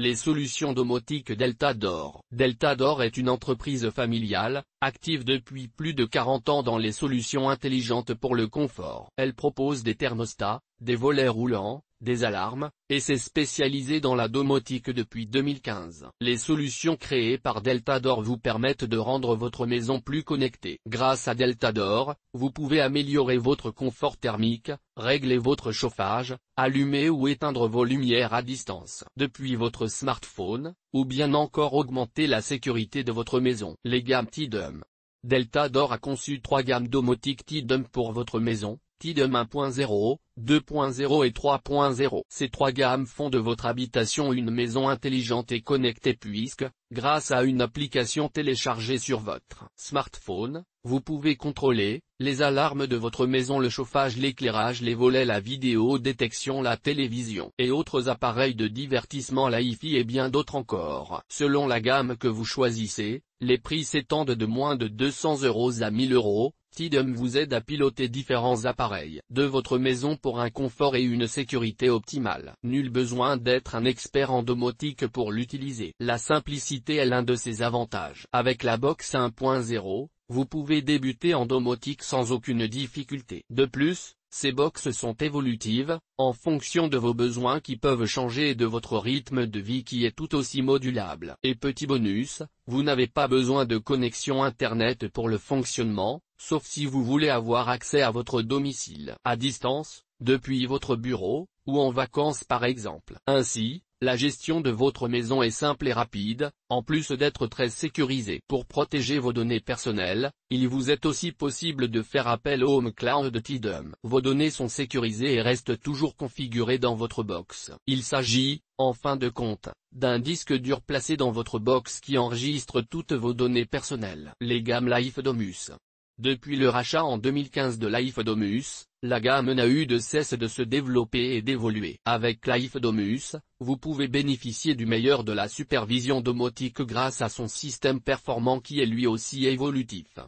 Les solutions domotiques Delta D'Or. Delta D'Or est une entreprise familiale, active depuis plus de 40 ans dans les solutions intelligentes pour le confort. Elle propose des thermostats, des volets roulants, des alarmes, et s'est spécialisé dans la domotique depuis 2015. Les solutions créées par Deltador vous permettent de rendre votre maison plus connectée. Grâce à Deltador, vous pouvez améliorer votre confort thermique, régler votre chauffage, allumer ou éteindre vos lumières à distance. Depuis votre smartphone, ou bien encore augmenter la sécurité de votre maison. Les gammes Tidum Delta D'Or a conçu trois gammes domotiques Tidum pour votre maison, Tidum 1.0, 2.0 et 3.0. Ces trois gammes font de votre habitation une maison intelligente et connectée puisque, Grâce à une application téléchargée sur votre smartphone, vous pouvez contrôler, les alarmes de votre maison le chauffage l'éclairage les volets la vidéo détection la télévision et autres appareils de divertissement la hi-fi et bien d'autres encore. Selon la gamme que vous choisissez, les prix s'étendent de moins de 200 euros à 1000 euros, Tidum vous aide à piloter différents appareils de votre maison pour un confort et une sécurité optimale. Nul besoin d'être un expert en domotique pour l'utiliser. La simplicité est l'un de ses avantages. Avec la box 1.0, vous pouvez débuter en domotique sans aucune difficulté. De plus, ces boxes sont évolutives, en fonction de vos besoins qui peuvent changer et de votre rythme de vie qui est tout aussi modulable. Et petit bonus, vous n'avez pas besoin de connexion Internet pour le fonctionnement, sauf si vous voulez avoir accès à votre domicile, à distance, depuis votre bureau, ou en vacances par exemple. Ainsi, la gestion de votre maison est simple et rapide, en plus d'être très sécurisée. Pour protéger vos données personnelles, il vous est aussi possible de faire appel au Home Cloud Tidum. Vos données sont sécurisées et restent toujours configurées dans votre box. Il s'agit, en fin de compte, d'un disque dur placé dans votre box qui enregistre toutes vos données personnelles. Les gammes Life Domus depuis le rachat en 2015 de Domus, la gamme n'a eu de cesse de se développer et d'évoluer. Avec Domus, vous pouvez bénéficier du meilleur de la supervision domotique grâce à son système performant qui est lui aussi évolutif.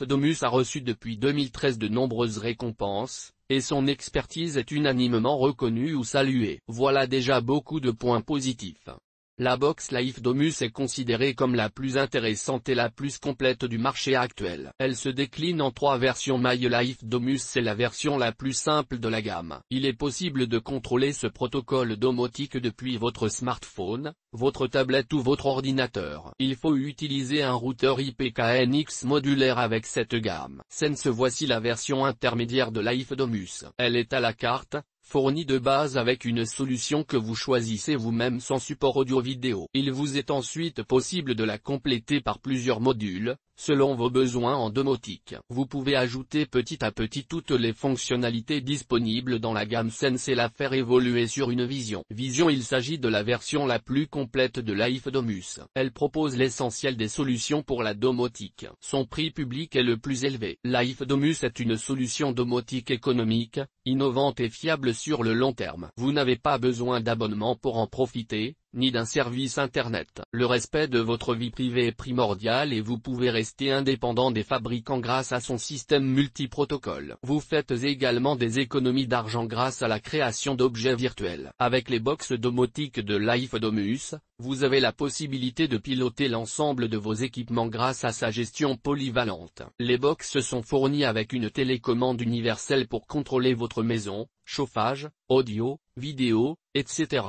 Domus a reçu depuis 2013 de nombreuses récompenses, et son expertise est unanimement reconnue ou saluée. Voilà déjà beaucoup de points positifs. La box Life Domus est considérée comme la plus intéressante et la plus complète du marché actuel. Elle se décline en trois versions My Life Domus c'est la version la plus simple de la gamme. Il est possible de contrôler ce protocole domotique depuis votre smartphone, votre tablette ou votre ordinateur. Il faut utiliser un routeur IPKNX modulaire avec cette gamme. Sense voici la version intermédiaire de Life Domus. Elle est à la carte, fourni de base avec une solution que vous choisissez vous-même sans support audio-vidéo. Il vous est ensuite possible de la compléter par plusieurs modules, selon vos besoins en domotique. Vous pouvez ajouter petit à petit toutes les fonctionnalités disponibles dans la gamme Sense et la faire évoluer sur une vision. Vision il s'agit de la version la plus complète de Life Domus. Elle propose l'essentiel des solutions pour la domotique. Son prix public est le plus élevé. Life Domus est une solution domotique économique, innovante et fiable sur le long terme. Vous n'avez pas besoin d'abonnement pour en profiter, ni d'un service Internet. Le respect de votre vie privée est primordial et vous pouvez rester indépendant des fabricants grâce à son système multiprotocole. Vous faites également des économies d'argent grâce à la création d'objets virtuels. Avec les boxes domotiques de Life Domus, vous avez la possibilité de piloter l'ensemble de vos équipements grâce à sa gestion polyvalente. Les boxes sont fournies avec une télécommande universelle pour contrôler votre maison, chauffage, audio, vidéo, etc.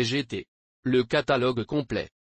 GT le catalogue complet